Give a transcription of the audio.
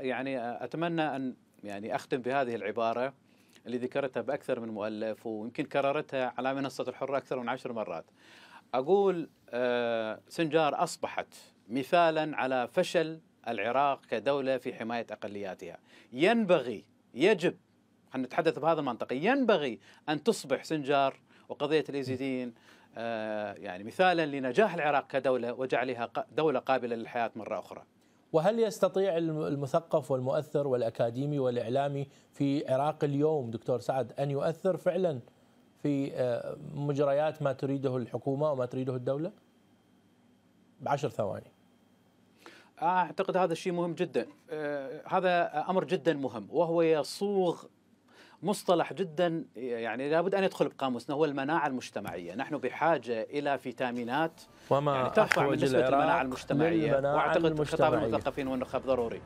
يعني اتمنى ان يعني اختم بهذه العباره اللي ذكرتها باكثر من مؤلف ويمكن كررتها على منصه الحره اكثر من عشر مرات. اقول آه، سنجار اصبحت مثالا على فشل العراق كدوله في حمايه اقلياتها. ينبغي يجب خلينا نتحدث بهذا المنطق ينبغي ان تصبح سنجار وقضيه اليزيدين آه، يعني مثالا لنجاح العراق كدوله وجعلها دوله قابله للحياه مره اخرى. وهل يستطيع المثقف والمؤثر والاكاديمي والاعلامي في عراق اليوم دكتور سعد ان يؤثر فعلا في آه، مجريات ما تريده الحكومه وما تريده الدوله؟ بعشر ثواني. اعتقد هذا الشيء مهم جدا، آه، هذا امر جدا مهم وهو يصوغ مصطلح جدا يعني لابد ان يدخل بقاموسنا هو المناعه المجتمعيه، نحن بحاجه الى فيتامينات وما يعني ترفع من نسبه المناعه المجتمعيه واعتقد خطاب المثقفين والنخب ضروري